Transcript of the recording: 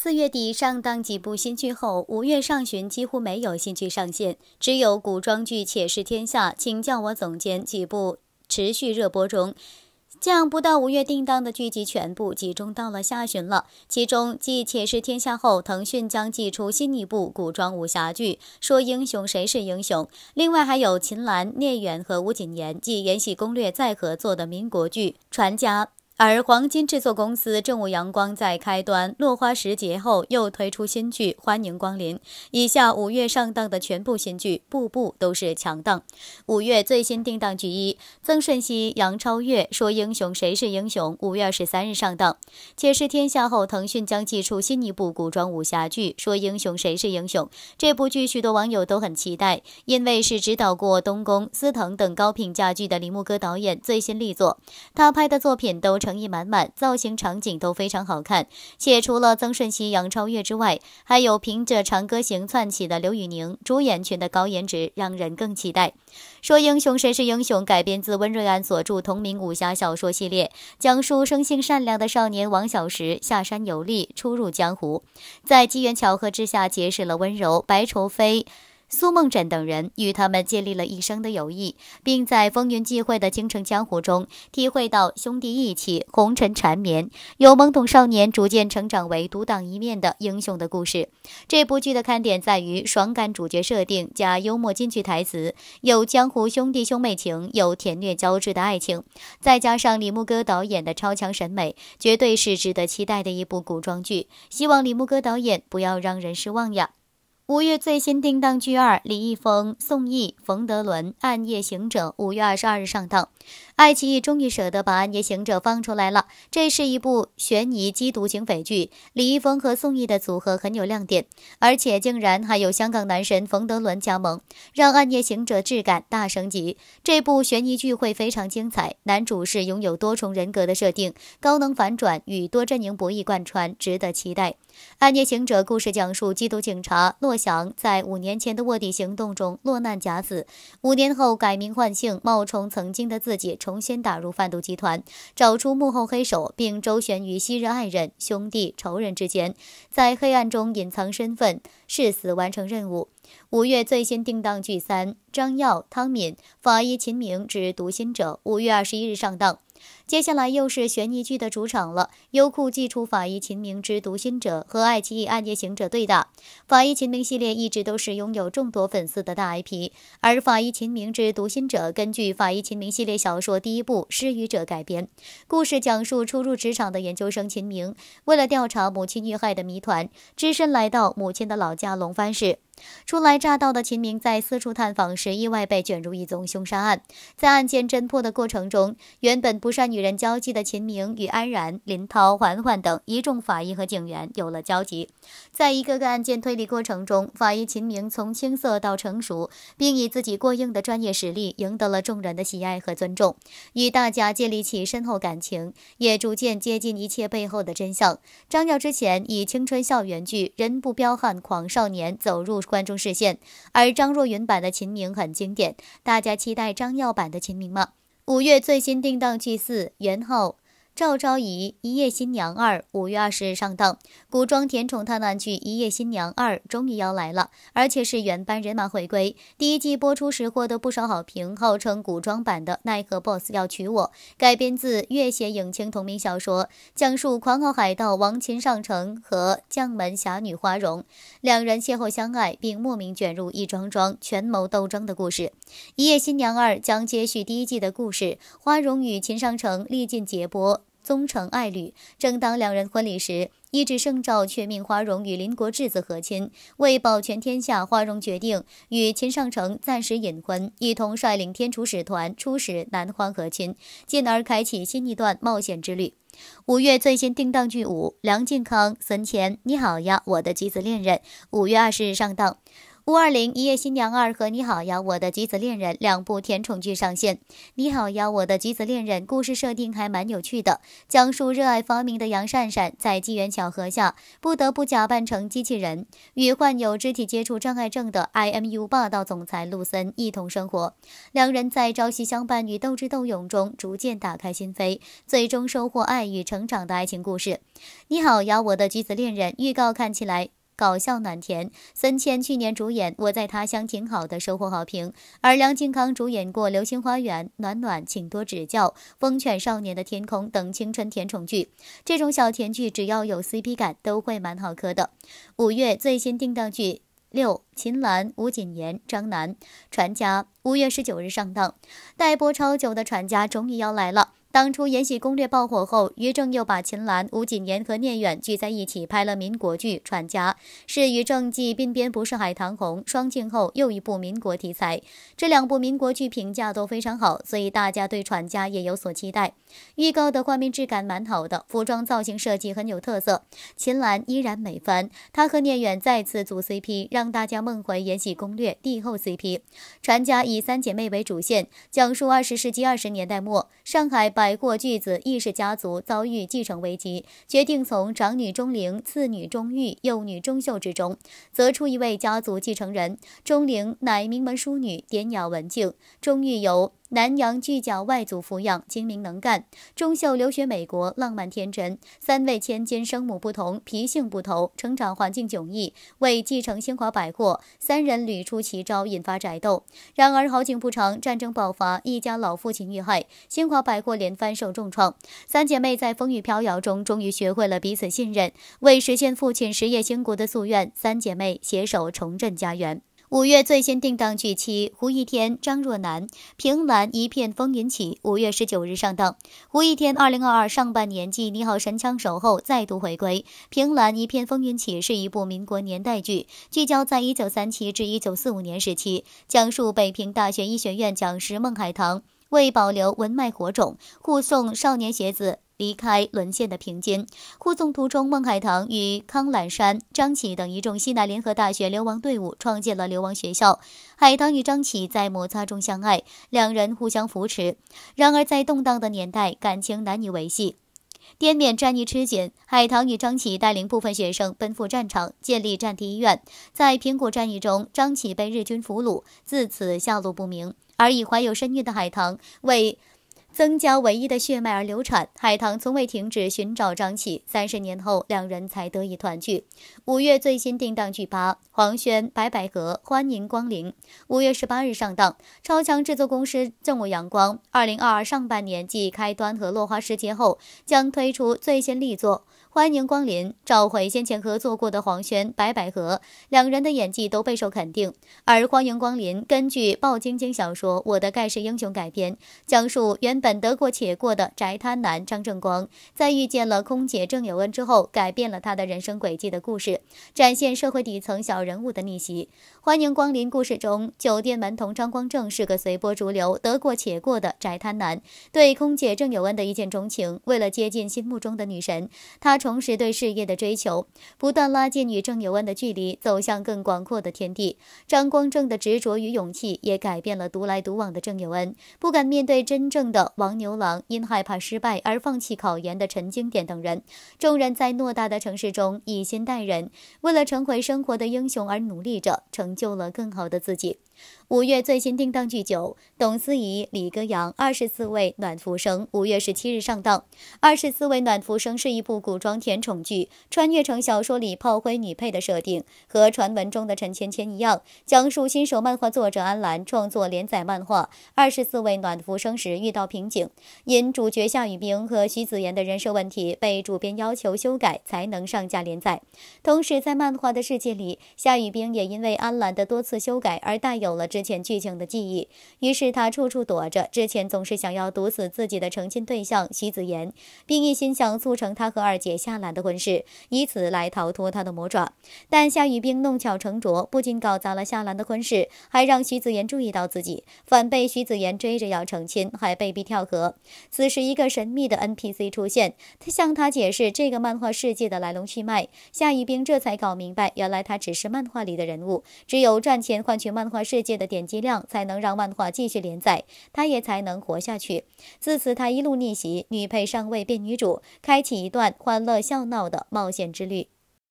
四月底上档几部新剧后，五月上旬几乎没有新剧上线，只有古装剧《且试天下》《请叫我总监》几部持续热播中。将不到五月定档的剧集全部集中到了下旬了。其中继《且试天下》后，腾讯将寄出新一部古装武侠剧《说英雄谁是英雄》，另外还有秦岚、聂远和吴谨言继《延禧攻略》再合作的民国剧《传家》。而黄金制作公司正午阳光在开端落花时节后又推出新剧，欢迎光临。以下五月上档的全部新剧，部部都是强档。五月最新定档剧一，曾舜晞、杨超越说英雄谁是英雄？五月二十三日上档。且是天下后，腾讯将寄出新一部古装武侠剧，说英雄谁是英雄？这部剧许多网友都很期待，因为是指导过东宫、司藤等高评价剧的李木歌导演最新力作，他拍的作品都。诚意满满，造型场景都非常好看，且除了曾舜晞、杨超越之外，还有凭着《长歌行》窜起的刘宇宁主演群的高颜值，让人更期待。说英雄，谁是英雄？改编自温瑞安所著同名武侠小说系列，讲述生性善良的少年王小石下山游历，初入江湖，在机缘巧合之下结识了温柔白愁飞。苏梦枕等人与他们建立了一生的友谊，并在风云际会的京城江湖中，体会到兄弟义气、红尘缠绵，有懵懂少年逐渐成长为独当一面的英雄的故事。这部剧的看点在于爽感主角设定加幽默金句台词，有江湖兄弟兄妹情，有甜虐交织的爱情，再加上李牧歌导演的超强审美，绝对是值得期待的一部古装剧。希望李牧歌导演不要让人失望呀！五月最新定档剧二：李易峰、宋轶、冯德伦《暗夜行者》，五月二十二日上档。爱奇艺终于舍得把《暗夜行者》放出来了。这是一部悬疑缉毒警匪剧，李易峰和宋轶的组合很有亮点，而且竟然还有香港男神冯德伦加盟，让《暗夜行者》质感大升级。这部悬疑剧会非常精彩，男主是拥有多重人格的设定，高能反转与多阵营博弈贯穿，值得期待。《暗夜行者》故事讲述缉毒警察骆翔在五年前的卧底行动中落难假死，五年后改名换姓冒充曾经的自己。重新打入贩毒集团，找出幕后黑手，并周旋于昔日爱人、兄弟、仇人之间，在黑暗中隐藏身份，誓死完成任务。五月最新定档剧三：张耀、汤敏、法医秦明之《读心者》，五月二十一日上档。接下来又是悬疑剧的主场了。优酷祭出法医秦明之《读心者》，和爱奇艺《暗夜行者》对打。法医秦明系列一直都是拥有众多粉丝的大 IP，而《法医秦明之读心者》根据《法医秦明》系列小说第一部《失语者》改编，故事讲述初入职场的研究生秦明，为了调查母亲遇害的谜团，只身来到母亲的老家龙番市。初来乍到的秦明在四处探访时，意外被卷入一宗凶杀案。在案件侦破的过程中，原本不善与人交际的秦明与安然、林涛、环环等一众法医和警员有了交集。在一个个案件推理过程中，法医秦明从青涩到成熟，并以自己过硬的专业实力赢得了众人的喜爱和尊重，与大家建立起深厚感情，也逐渐接近一切背后的真相。张耀之前以青春校园剧《人不彪悍狂少年》走入。观众视线，而张若昀版的秦明很经典，大家期待张耀版的秦明吗？五月最新定档剧四元昊。赵昭仪《一夜新娘二》五月二十日上档，古装甜宠探案剧《一夜新娘二》终于要来了，而且是原班人马回归。第一季播出时获得不少好评，号称古装版的《奈何 boss 要娶我》，改编自月写影情同名小说，讲述狂傲海盗王秦尚城和将门侠女花荣两人邂逅相爱，并莫名卷入一桩桩权谋斗争的故事。《一夜新娘二》将接续第一季的故事，花荣与秦尚城历尽劫波。宗诚爱侣，正当两人婚礼时，一纸圣诏却命花荣与邻国质子和亲。为保全天下，花荣决定与秦尚城暂时隐婚，一同率领天楚使团出使南荒和亲，进而开启新一段冒险之旅。五月最新定档剧五：梁靖康、孙千，你好呀，我的妻子恋人。五月二十日上档。五二零，《一夜新娘二》和《你好呀，我的橘子恋人》两部甜宠剧上线。《你好呀，我的橘子恋人》故事设定还蛮有趣的，讲述热爱发明的杨善善在机缘巧合下不得不假扮成机器人，与患有肢体接触障碍症的 I M U 霸道总裁陆森一同生活。两人在朝夕相伴与斗智斗勇中逐渐打开心扉，最终收获爱与成长的爱情故事。《你好呀，我的橘子恋人》预告看起来。搞笑暖甜，森茜去年主演《我在他乡挺好的》，收获好评。而梁靖康主演过《流星花园》、《暖暖，请多指教》、《风犬少年的天空》等青春甜宠剧。这种小甜剧，只要有 CP 感，都会蛮好磕的。五月最新定档剧六，秦岚、吴谨言、张楠，《传家》五月十九日上档，待播超久的《传家》终于要来了。当初《延禧攻略》爆火后，于正又把秦岚、吴谨言和聂远聚在一起拍了民国剧《传家》，是于正继《鬓边不是海棠红》双庆后又一部民国题材。这两部民国剧评价都非常好，所以大家对《传家》也有所期待。预告的画面质感蛮好的，服装造型设计很有特色。秦岚依然美翻，她和聂远再次组 CP，让大家梦回《延禧攻略》帝后 CP。《传家》以三姐妹为主线，讲述二十世纪二十年代末上海。百货巨子易氏家族遭遇继承危机，决定从长女钟灵、次女钟玉、幼女钟秀之中择出一位家族继承人。钟灵乃名门淑女，典雅文静；钟玉有。南阳巨贾外祖抚养，精明能干；钟秀留学美国，浪漫天真。三位千金生母不同，脾性不同，成长环境迥异。为继承新华百货，三人屡出奇招，引发宅斗。然而好景不长，战争爆发，一家老父亲遇害，新华百货连番受重创。三姐妹在风雨飘摇中，终于学会了彼此信任。为实现父亲实业兴国的夙愿，三姐妹携手重振家园。五月最新定档剧七，胡一天、张若楠、凭栏一片风云起，五月十九日上档。胡一天二零二二上半年季《你好，神枪手》后再度回归。《凭栏一片风云起》是一部民国年代剧，聚焦在一九三七至一九四五年时期，讲述北平大学医学院讲师孟海棠为保留文脉火种，护送少年学子。离开沦陷的平津，护送途中，孟海棠与康兰山、张启等一众西南联合大学流亡队伍创建了流亡学校。海棠与张启在摩擦中相爱，两人互相扶持。然而，在动荡的年代，感情难以维系。滇缅战役吃紧，海棠与张启带领部分学生奔赴战场，建立战地医院。在平谷战役中，张启被日军俘虏，自此下落不明。而已怀有身孕的海棠为。增加唯一的血脉而流产，海棠从未停止寻找张起，三十年后，两人才得以团聚。五月最新定档剧八，黄轩、白百合欢迎光临。五月十八日上档，超强制作公司正午阳光。二零二二上半年继《开端》和《落花时节》后，将推出最新力作。欢迎光临，召回先前合作过的黄轩、白百合，两人的演技都备受肯定。而《欢迎光临》根据鲍晶晶小说《我的盖世英雄》改编，讲述原本得过且过的宅摊男张正光，在遇见了空姐郑有恩之后，改变了他的人生轨迹的故事，展现社会底层小人物的逆袭。欢迎光临，故事中酒店门童张光正是个随波逐流、得过且过的宅摊男，对空姐郑有恩的一见钟情，为了接近心目中的女神，他。重拾对事业的追求，不断拉近与郑有恩的距离，走向更广阔的天地。张光正的执着与勇气也改变了独来独往的郑有恩，不敢面对真正的王牛郎。因害怕失败而放弃考研的陈经典等人，众人在偌大的城市中以心待人，为了成为生活的英雄而努力着，成就了更好的自己。五月最新定档剧九，董思怡、李歌阳二十四位暖浮生》五月十七日上档。《二十四位暖浮生》是一部古装甜宠剧，穿越成小说里炮灰女配的设定，和传闻中的陈芊芊一样，讲述新手漫画作者安澜创作连载漫画《二十四位暖浮生》时遇到瓶颈，因主角夏雨冰和徐子言的人设问题被主编要求修改，才能上架连载。同时，在漫画的世界里，夏雨冰也因为安澜的多次修改而带有。有了之前剧情的记忆，于是他处处躲着之前总是想要毒死自己的成亲对象徐子言，并一心想促成他和二姐夏兰的婚事，以此来逃脱他的魔爪。但夏雨冰弄巧成拙，不仅搞砸了夏兰的婚事，还让徐子言注意到自己，反被徐子言追着要成亲，还被逼跳河。此时，一个神秘的 NPC 出现，他向他解释这个漫画世界的来龙去脉。夏雨冰这才搞明白，原来他只是漫画里的人物，只有赚钱换取漫画世。世界的点击量才能让漫画继续连载，他也才能活下去。自此，他一路逆袭，女配上位变女主，开启一段欢乐笑闹的冒险之旅。